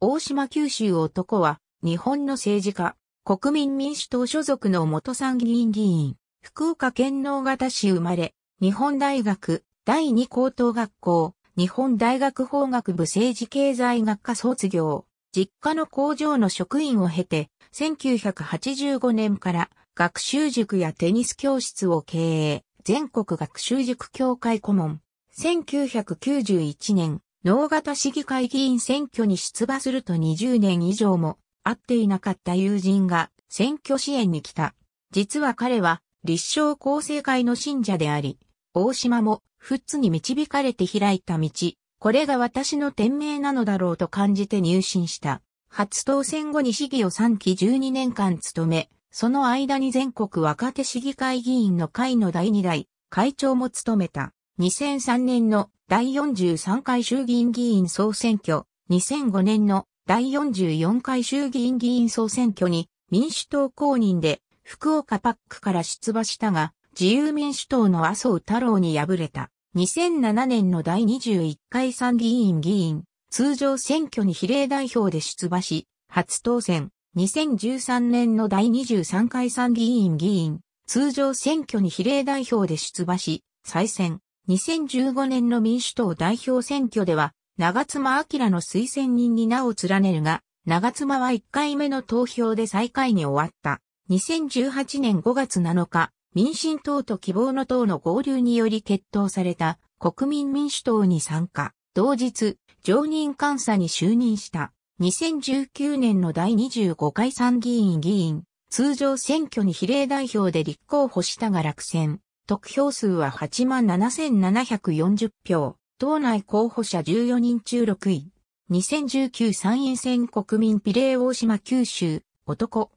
大島九州男は、日本の政治家、国民民主党所属の元参議院議員、福岡県能型市生まれ、日本大学、第二高等学校、日本大学法学部政治経済学科卒業、実家の工場の職員を経て、1985年から学習塾やテニス教室を経営、全国学習塾協会顧問。1991年、農型市議会議員選挙に出馬すると20年以上も会っていなかった友人が選挙支援に来た。実は彼は立正厚生会の信者であり、大島もふっつに導かれて開いた道、これが私の天命なのだろうと感じて入信した。初当選後に市議を3期12年間務め、その間に全国若手市議会議員の会の第2代会長も務めた。2003年の第43回衆議院議員総選挙、2005年の第44回衆議院議員総選挙に民主党公認で福岡パックから出馬したが、自由民主党の麻生太郎に敗れた。2007年の第21回参議院議員、通常選挙に比例代表で出馬し、初当選。2013年の第23回参議院議員、通常選挙に比例代表で出馬し、再選。2015年の民主党代表選挙では、長妻明の推薦人に名を連ねるが、長妻は1回目の投票で最下位に終わった。2018年5月7日、民進党と希望の党の合流により決闘された国民民主党に参加。同日、常任監査に就任した。2019年の第25回参議院議員、通常選挙に比例代表で立候補したが落選。得票数は87,740票。党内候補者14人中6位。2019参院選国民比例大島九州、男。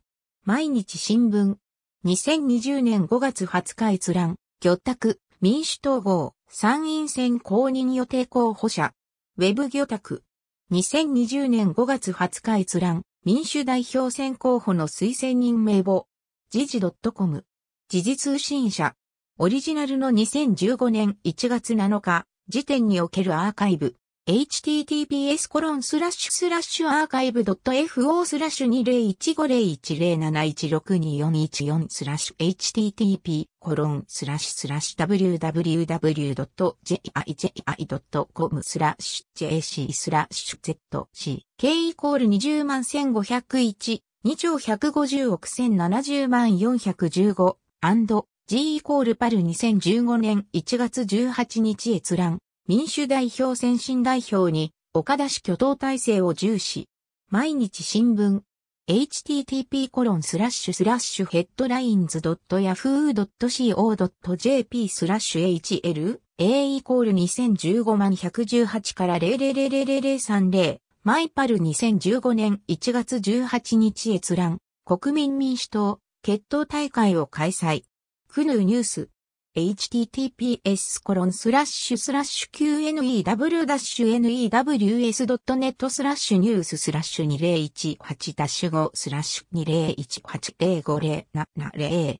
毎日新聞。2020年5月20日閲覧。魚拓、民主統合、参院選公認予定候補者。ウェブ魚拓。2020年5月20日閲覧。民主代表選候補の推薦人名簿。時事 .com。時事通信社。オリジナルの2015年1月7日時点におけるアーカイブ、https コロンスラッシュスラッシュアーカイブ .fo スラッシュ20150107162414スラッシュ http コロンスラッシュスラッシュ www.jij.com i スラッシュ jc スラッシュ zck イコール20万1501 2兆150億1070万415 G イコールパル2015年1月18日閲覧、民主代表先進代表に、岡田氏挙党体制を重視。毎日新聞、http コロンスラッシュスラッシュヘッドラインズド .yahoo.co.jp スラッシュ hl a イコール2015万118から000030マイパル2015年1月18日閲覧国民民主党決闘大会を開催クヌーニュース https コロンスラッシュスラッシュ qnew-news.net スラッシュニューススラッシュ2018ダッシュ5スラッシュ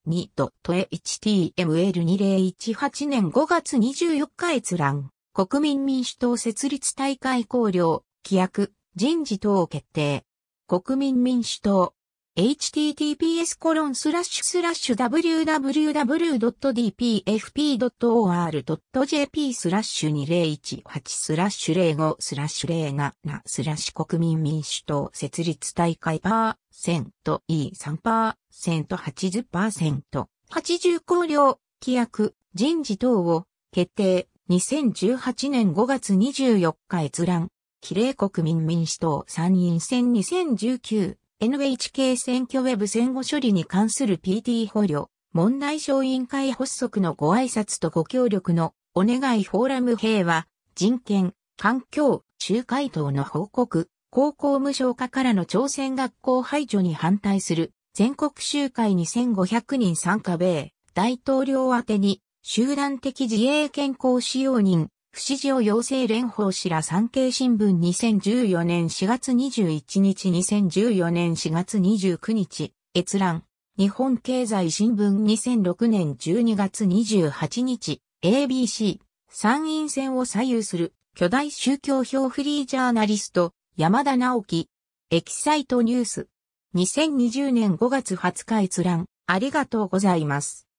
2018050702.html2018 年5月24日閲覧国民民主党設立大会考慮規約人事等決定国民民主党 https コロンスラッシュスラッシュ www.dpfp.or.jp スラッシュ2018スラッシュ05スラッシュ07スラッシュ国民民主党設立大会パーセント E3 パーセント80%、80考量、規約、人事等を決定2018年5月24日閲覧、比例国民民主党参院選2019 NHK 選挙ウェブ戦後処理に関する PT 捕虜、問題小委員会発足のご挨拶とご協力のお願いフォーラム平和、人権、環境、集会等の報告、高校無償化からの朝鮮学校排除に反対する全国集会に1500人参加米大統領宛てに集団的自衛健康使用人不支持を要請連邦市ら産経新聞2014年4月21日2014年4月29日閲覧日本経済新聞2006年12月28日 ABC 参院選を左右する巨大宗教票フリージャーナリスト山田直樹エキサイトニュース2020年5月20日閲覧ありがとうございます。